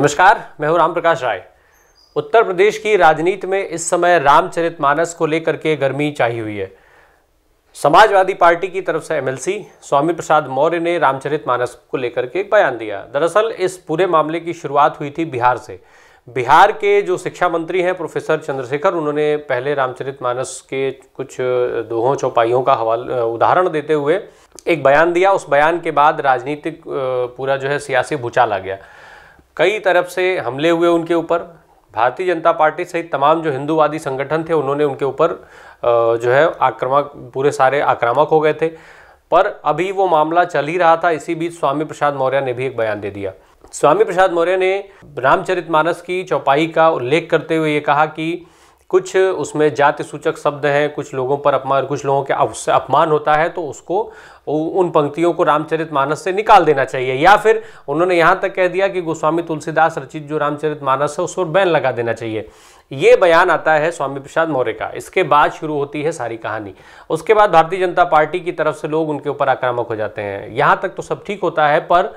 नमस्कार मैं हूं राम प्रकाश राय उत्तर प्रदेश की राजनीति में इस समय रामचरित मानस को लेकर के गर्मी चाही हुई है समाजवादी पार्टी की तरफ से एमएलसी स्वामी प्रसाद मौर्य ने रामचरित मानस को लेकर के एक बयान दिया दरअसल इस पूरे मामले की शुरुआत हुई थी बिहार से बिहार के जो शिक्षा मंत्री हैं प्रोफेसर चंद्रशेखर उन्होंने पहले रामचरित मानस के कुछ दोहों चौपाइयों का हवाल उदाहरण देते हुए एक बयान दिया उस बयान के बाद राजनीतिक पूरा जो है सियासी भूचाल आ गया कई तरफ से हमले हुए उनके ऊपर भारतीय जनता पार्टी सहित तमाम जो हिंदूवादी संगठन थे उन्होंने उनके ऊपर जो है आक्रामक पूरे सारे आक्रामक हो गए थे पर अभी वो मामला चल ही रहा था इसी बीच स्वामी प्रसाद मौर्य ने भी एक बयान दे दिया स्वामी प्रसाद मौर्य ने रामचरितमानस की चौपाई का उल्लेख करते हुए ये कहा कि कुछ उसमें जाति सूचक शब्द हैं कुछ लोगों पर अपमान कुछ लोगों के उससे अपमान होता है तो उसको उन पंक्तियों को रामचरित मानस से निकाल देना चाहिए या फिर उन्होंने यहाँ तक कह दिया कि गोस्वामी तुलसीदास रचित जो रामचरित मानस है उस पर बैन लगा देना चाहिए ये बयान आता है स्वामी प्रसाद मौर्य का इसके बाद शुरू होती है सारी कहानी उसके बाद भारतीय जनता पार्टी की तरफ से लोग उनके ऊपर आक्रामक हो जाते हैं यहाँ तक तो सब ठीक होता है पर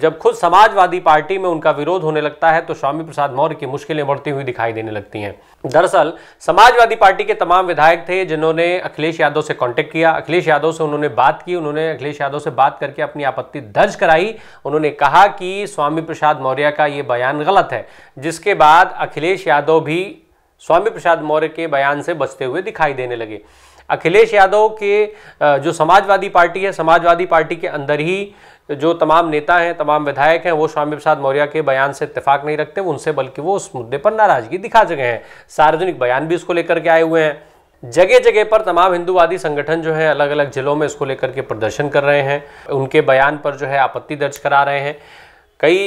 जब खुद समाजवादी पार्टी में उनका विरोध होने लगता है तो स्वामी प्रसाद मौर्य की मुश्किलें बढ़ती हुई दिखाई देने लगती हैं दरअसल समाजवादी पार्टी के तमाम विधायक थे जिन्होंने अखिलेश यादव से कांटेक्ट किया अखिलेश यादव से उन्होंने बात की उन्होंने अखिलेश यादव से बात करके अपनी आपत्ति दर्ज कराई उन्होंने कहा कि स्वामी प्रसाद मौर्य का ये बयान गलत है जिसके बाद अखिलेश यादव भी स्वामी प्रसाद मौर्य के बयान से बचते हुए दिखाई देने लगे अखिलेश यादव के जो समाजवादी पार्टी है समाजवादी पार्टी के अंदर ही तो जो तमाम नेता हैं तमाम विधायक हैं वो स्वामी प्रसाद मौर्य के बयान से इतफाक नहीं रखते उनसे बल्कि वो उस मुद्दे पर नाराजगी दिखा चुके हैं सार्वजनिक बयान भी इसको लेकर के आए हुए हैं जगह जगह पर तमाम हिंदूवादी संगठन जो है अलग अलग जिलों में इसको लेकर के प्रदर्शन कर रहे हैं उनके बयान पर जो है आपत्ति दर्ज करा रहे हैं कई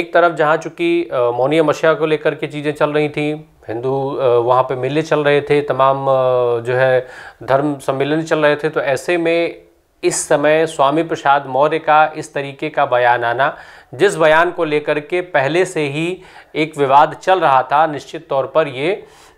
एक तरफ जहाँ चूंकि मौनी मशिया को लेकर के चीज़ें चल रही थी हिंदू वहाँ पे मेले चल रहे थे तमाम जो है धर्म सम्मेलन चल रहे थे तो ऐसे में इस समय स्वामी प्रसाद मौर्य का इस तरीके का बयान आना जिस बयान को लेकर के पहले से ही एक विवाद चल रहा था निश्चित तौर पर ये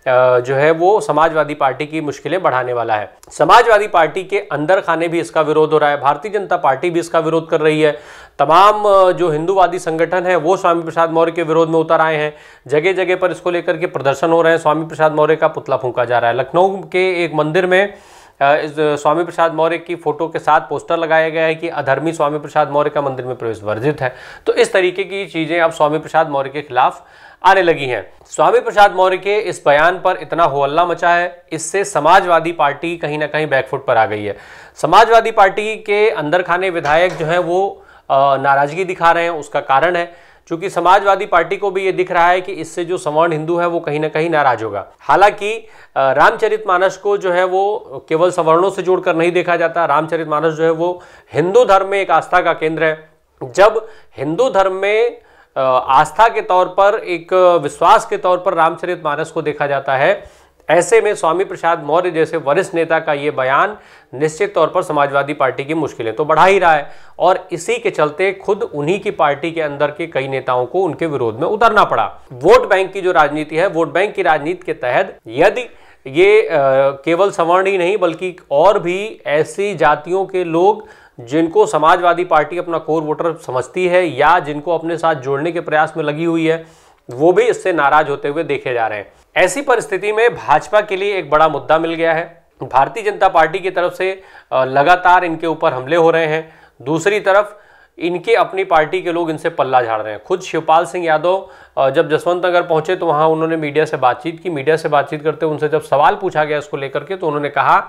जो है वो समाजवादी पार्टी की मुश्किलें बढ़ाने वाला है समाजवादी पार्टी के अंदर खाने भी इसका विरोध हो रहा है भारतीय जनता पार्टी भी इसका विरोध कर रही है तमाम जो हिंदूवादी संगठन है वो स्वामी प्रसाद मौर्य के विरोध में उतर आए हैं जगह जगह पर इसको लेकर के प्रदर्शन हो रहे हैं स्वामी प्रसाद मौर्य का पुतला फूका जा रहा है लखनऊ के एक मंदिर में स्वामी प्रसाद मौर्य की फोटो के साथ पोस्टर लगाया गया है कि अधर्मी स्वामी प्रसाद मौर्य का मंदिर में प्रवेश वर्जित है तो इस तरीके की चीज़ें अब स्वामी प्रसाद मौर्य के खिलाफ आने लगी हैं स्वामी प्रसाद मौर्य के इस बयान पर इतना होल्ला मचा है इससे समाजवादी पार्टी कहीं ना कहीं बैकफुट पर आ गई है समाजवादी पार्टी के अंदर खाने विधायक जो है वो नाराजगी दिखा रहे हैं उसका कारण है चूंकि समाजवादी पार्टी को भी ये दिख रहा है कि इससे जो सवर्ण हिंदू है वो कहीं ना कहीं नाराज होगा हालांकि रामचरित मानस को जो है वो केवल सवर्णों से जोड़कर नहीं देखा जाता रामचरित मानस जो है वो हिंदू धर्म में एक आस्था का केंद्र है जब हिंदू धर्म में आस्था के तौर पर एक विश्वास के तौर पर रामचरित मानस को देखा जाता है ऐसे में स्वामी प्रसाद मौर्य जैसे वरिष्ठ नेता का ये बयान निश्चित तौर पर समाजवादी पार्टी की मुश्किलें तो बढ़ा ही रहा है और इसी के चलते खुद उन्हीं की पार्टी के अंदर के कई नेताओं को उनके विरोध में उतरना पड़ा वोट बैंक की जो राजनीति है वोट बैंक की राजनीति के तहत यदि ये आ, केवल सवर्ण ही नहीं बल्कि और भी ऐसी जातियों के लोग जिनको समाजवादी पार्टी अपना कोर वोटर समझती है या जिनको अपने साथ जोड़ने के प्रयास में लगी हुई है वो भी इससे नाराज होते हुए देखे जा रहे हैं ऐसी परिस्थिति में भाजपा के लिए एक बड़ा मुद्दा मिल गया है भारतीय जनता पार्टी की तरफ से लगातार इनके ऊपर हमले हो रहे हैं दूसरी तरफ इनके अपनी पार्टी के लोग इनसे पल्ला झाड़ रहे हैं खुद शिवपाल सिंह यादव जब जसवंत नगर पहुंचे तो वहां उन्होंने मीडिया से बातचीत की मीडिया से बातचीत करते उनसे जब सवाल पूछा गया इसको लेकर के तो उन्होंने कहा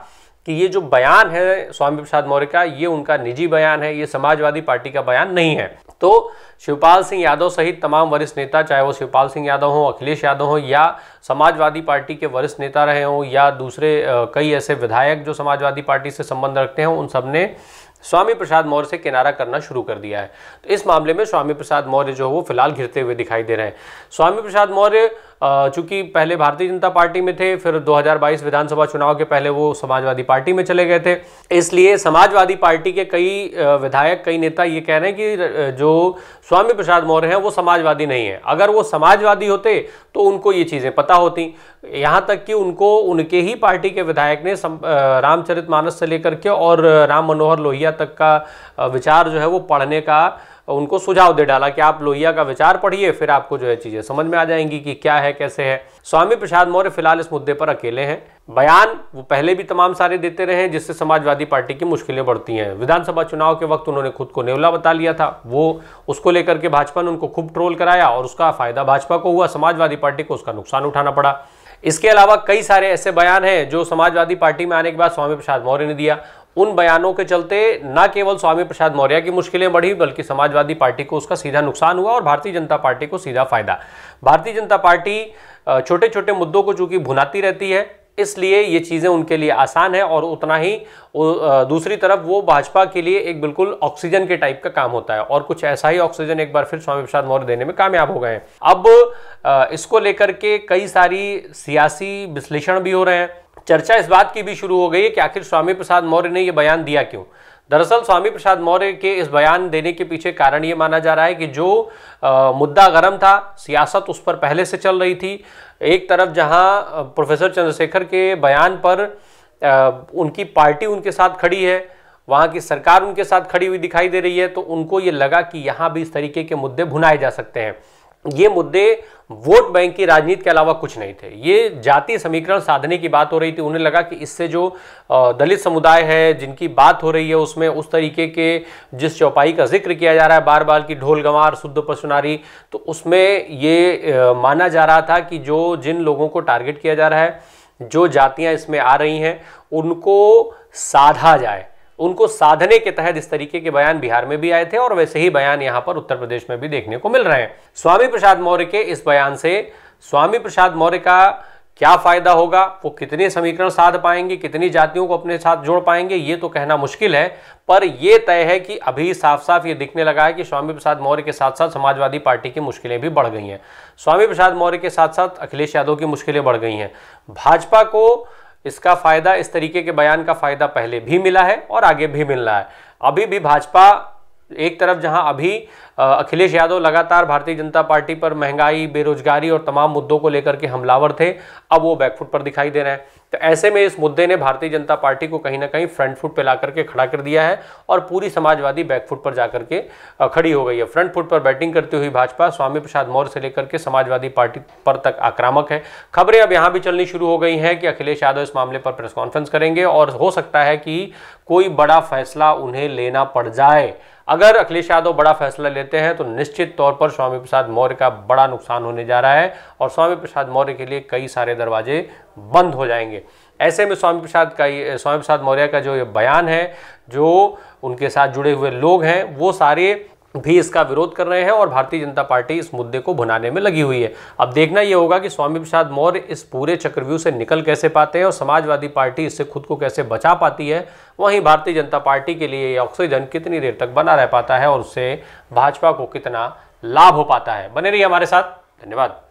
कि ये जो बयान है स्वामी प्रसाद मौर्य का ये उनका निजी बयान है ये समाजवादी पार्टी का बयान नहीं है तो शिवपाल सिंह यादव सहित तमाम वरिष्ठ नेता चाहे वो शिवपाल सिंह यादव हों अखिलेश यादव हों या समाजवादी पार्टी के वरिष्ठ नेता रहे हों या दूसरे कई ऐसे विधायक जो समाजवादी पार्टी से संबंध रखते हैं उन सब ने स्वामी प्रसाद मौर्य से किनारा करना शुरू कर दिया है तो इस मामले में स्वामी प्रसाद मौर्य जो है वो फिलहाल घिरते हुए दिखाई दे रहे हैं स्वामी प्रसाद मौर्य चूंकि पहले भारतीय जनता पार्टी में थे फिर 2022 विधानसभा चुनाव के पहले वो समाजवादी पार्टी में चले गए थे इसलिए समाजवादी पार्टी के कई विधायक कई नेता ये कह रहे हैं कि जो स्वामी प्रसाद मौर्य हैं वो समाजवादी नहीं है अगर वो समाजवादी होते तो उनको ये चीज़ें पता होती यहाँ तक कि उनको उनके ही पार्टी के विधायक ने रामचरित मानस से लेकर के और राम मनोहर लोहिया लोहिया तक का विचार जो है वो पढ़ने का उनको सुझाव दे डाला कि आप लोहिया का विचार पढ़िए फिर आपको जो है चीज़ें समझ में आ जाएंगी कि क्या है कैसे है स्वामी प्रसाद मौर्य फिलहाल इस मुद्दे पर अकेले हैं बयान वो पहले भी तमाम सारे देते रहे हैं जिससे समाजवादी पार्टी की मुश्किलें बढ़ती हैं विधानसभा चुनाव के वक्त उन्होंने खुद को नेवला बता लिया था वो उसको लेकर के भाजपा ने उनको खूब ट्रोल कराया और उसका फायदा भाजपा को हुआ समाजवादी पार्टी को उसका नुकसान उठाना पड़ा इसके अलावा कई सारे ऐसे बयान हैं जो समाजवादी पार्टी में आने के बाद स्वामी प्रसाद मौर्य ने दिया उन बयानों के चलते न केवल स्वामी प्रसाद मौर्य की मुश्किलें बढ़ी बल्कि समाजवादी पार्टी को उसका सीधा नुकसान हुआ और भारतीय जनता पार्टी को सीधा फायदा भारतीय जनता पार्टी छोटे छोटे मुद्दों को चूंकि भुनाती रहती है इसलिए ये चीज़ें उनके लिए आसान है और उतना ही दूसरी तरफ वो भाजपा के लिए एक बिल्कुल ऑक्सीजन के टाइप का काम होता है और कुछ ऐसा ही ऑक्सीजन एक बार फिर स्वामी प्रसाद मौर्य देने में कामयाब हो गए हैं अब इसको लेकर के कई सारी सियासी विश्लेषण भी हो रहे हैं चर्चा इस बात की भी शुरू हो गई है कि आखिर स्वामी प्रसाद मौर्य ने यह बयान दिया क्यों दरअसल स्वामी प्रसाद मौर्य के इस बयान देने के पीछे कारण ये माना जा रहा है कि जो आ, मुद्दा गर्म था सियासत उस पर पहले से चल रही थी एक तरफ जहां प्रोफेसर चंद्रशेखर के बयान पर आ, उनकी पार्टी उनके साथ खड़ी है वहाँ की सरकार उनके साथ खड़ी हुई दिखाई दे रही है तो उनको ये लगा कि यहाँ भी इस तरीके के मुद्दे भुनाए जा सकते हैं ये मुद्दे वोट बैंक की राजनीति के अलावा कुछ नहीं थे ये जाति समीकरण साधने की बात हो रही थी उन्हें लगा कि इससे जो दलित समुदाय है जिनकी बात हो रही है उसमें उस तरीके के जिस चौपाई का जिक्र किया जा रहा है बार बार की ढोल गंवार शुद्ध पशुनारी तो उसमें ये माना जा रहा था कि जो जिन लोगों को टारगेट किया जा रहा है जो जातियाँ इसमें आ रही हैं उनको साधा जाए उनको साधने के तहत इस तरीके के बयान बिहार में भी आए थे और वैसे ही बयान यहाँ पर उत्तर प्रदेश में भी देखने को मिल रहे हैं स्वामी प्रसाद मौर्य के इस बयान से स्वामी प्रसाद मौर्य का क्या फायदा होगा वो कितने समीकरण साध पाएंगे कितनी जातियों को अपने साथ जोड़ पाएंगे ये तो कहना मुश्किल है पर यह तय है कि अभी साफ साफ ये दिखने लगा है कि स्वामी प्रसाद मौर्य के साथ साथ समाजवादी पार्टी की मुश्किलें भी बढ़ गई हैं स्वामी प्रसाद मौर्य के साथ साथ अखिलेश यादव की मुश्किलें बढ़ गई हैं भाजपा को इसका फायदा इस तरीके के बयान का फायदा पहले भी मिला है और आगे भी मिल रहा है अभी भी भाजपा एक तरफ जहां अभी अखिलेश यादव लगातार भारतीय जनता पार्टी पर महंगाई बेरोजगारी और तमाम मुद्दों को लेकर के हमलावर थे अब वो बैकफुट पर दिखाई दे रहे हैं तो ऐसे में इस मुद्दे ने भारतीय जनता पार्टी को कहीं ना कहीं फ्रंट फुट पर ला करके खड़ा कर दिया है और पूरी समाजवादी बैकफुट पर जाकर के खड़ी हो गई है फ्रंट फुट पर बैटिंग करती हुई भाजपा स्वामी प्रसाद मौर्य से लेकर के समाजवादी पार्टी पर तक आक्रामक है खबरें अब यहाँ भी चलनी शुरू हो गई हैं कि अखिलेश यादव इस मामले पर प्रेस कॉन्फ्रेंस करेंगे और हो सकता है कि कोई बड़ा फैसला उन्हें लेना पड़ जाए अगर अखिलेश यादव बड़ा फैसला लेते लेते हैं तो निश्चित तौर पर स्वामी प्रसाद मौर्य का बड़ा नुकसान होने जा रहा है और स्वामी प्रसाद मौर्य के लिए कई सारे दरवाजे बंद हो जाएंगे ऐसे में स्वामी प्रसाद का ये स्वामी प्रसाद मौर्य का जो ये बयान है जो उनके साथ जुड़े हुए लोग हैं वो सारे भी इसका विरोध कर रहे हैं और भारतीय जनता पार्टी इस मुद्दे को भुनाने में लगी हुई है अब देखना यह होगा कि स्वामी प्रसाद मौर्य इस पूरे चक्रव्यूह से निकल कैसे पाते हैं और समाजवादी पार्टी इससे खुद को कैसे बचा पाती है वहीं भारतीय जनता पार्टी के लिए ये ऑक्सीजन कितनी देर तक बना रह पाता है और उससे भाजपा को कितना लाभ हो पाता है बने रही हमारे साथ धन्यवाद